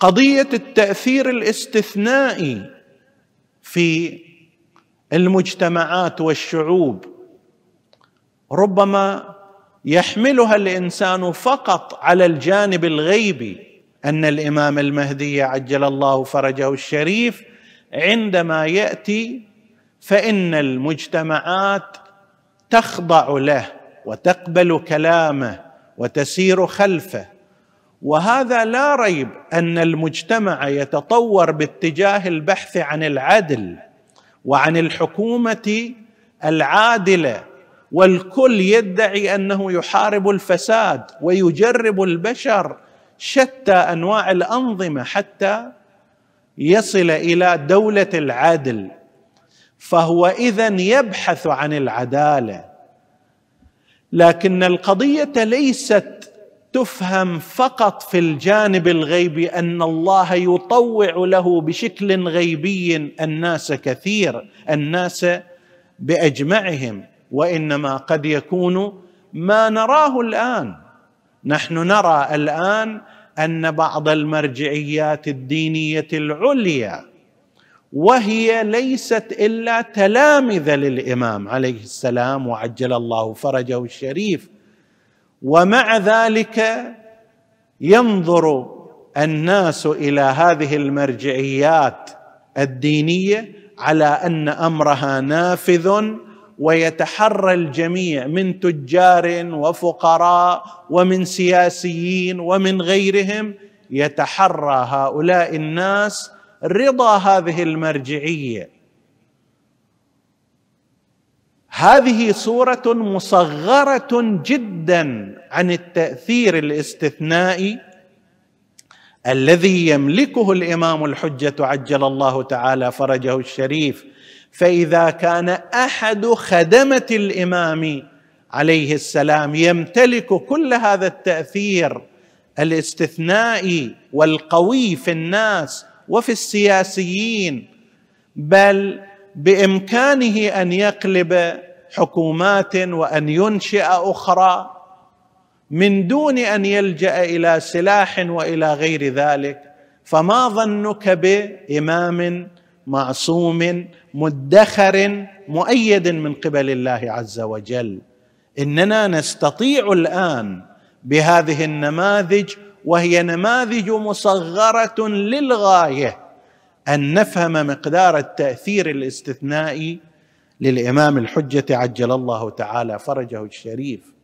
قضيه التاثير الاستثنائي في المجتمعات والشعوب ربما يحملها الانسان فقط على الجانب الغيبي ان الامام المهدي عجل الله فرجه الشريف عندما ياتي فان المجتمعات تخضع له وتقبل كلامه وتسير خلفه وهذا لا ريب ان المجتمع يتطور باتجاه البحث عن العدل وعن الحكومه العادله والكل يدعي انه يحارب الفساد ويجرب البشر شتى انواع الانظمه حتى يصل الى دوله العدل فهو اذا يبحث عن العداله لكن القضيه ليست تفهم فقط في الجانب الغيبي ان الله يطوع له بشكل غيبي الناس كثير الناس باجمعهم وانما قد يكون ما نراه الان نحن نرى الان ان بعض المرجعيات الدينيه العليا وهي ليست الا تلامذه للامام عليه السلام وعجل الله فرجه الشريف ومع ذلك ينظر الناس الى هذه المرجعيات الدينيه على ان امرها نافذ ويتحرى الجميع من تجار وفقراء ومن سياسيين ومن غيرهم يتحرى هؤلاء الناس رضا هذه المرجعيه هذه صوره مصغره جدا عن التاثير الاستثنائي الذي يملكه الامام الحجه عجل الله تعالى فرجه الشريف فاذا كان احد خدمه الامام عليه السلام يمتلك كل هذا التاثير الاستثنائي والقوي في الناس وفي السياسيين بل بامكانه ان يقلب حكومات وان ينشئ اخرى من دون ان يلجا الى سلاح والى غير ذلك فما ظنك بامام معصوم مدخر مؤيد من قبل الله عز وجل اننا نستطيع الان بهذه النماذج وهي نماذج مصغره للغايه ان نفهم مقدار التاثير الاستثنائي للامام الحجه عجل الله تعالى فرجه الشريف